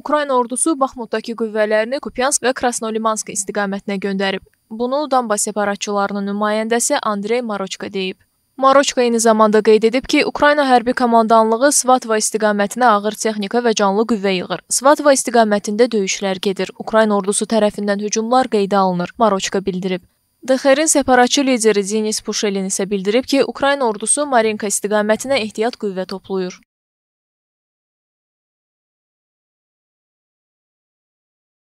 Ukrayna ordusu Baxmuddakı qüvvələrini Kupyansk və Krasnolimansk istiqamətinə göndərib. Bunu Donbas separatçılarının nümayəndəsi Andrey Maroçka deyib. Maroçka eyni zamanda qeyd edib ki, Ukrayna hərbi komandanlığı Svatva istiqamətinə ağır texnika və canlı qüvvə yığır. Svatva istiqamətində döyüşlər gedir. Ukrayna ordusu tərəfindən hücumlar qeydə alınır, Maroçka bildirib. DXR-in separatçı lideri Denis Puşelin isə bildirib ki, Ukrayna ordusu Marinka istiqamətinə ehtiyat qüvvə toplayır.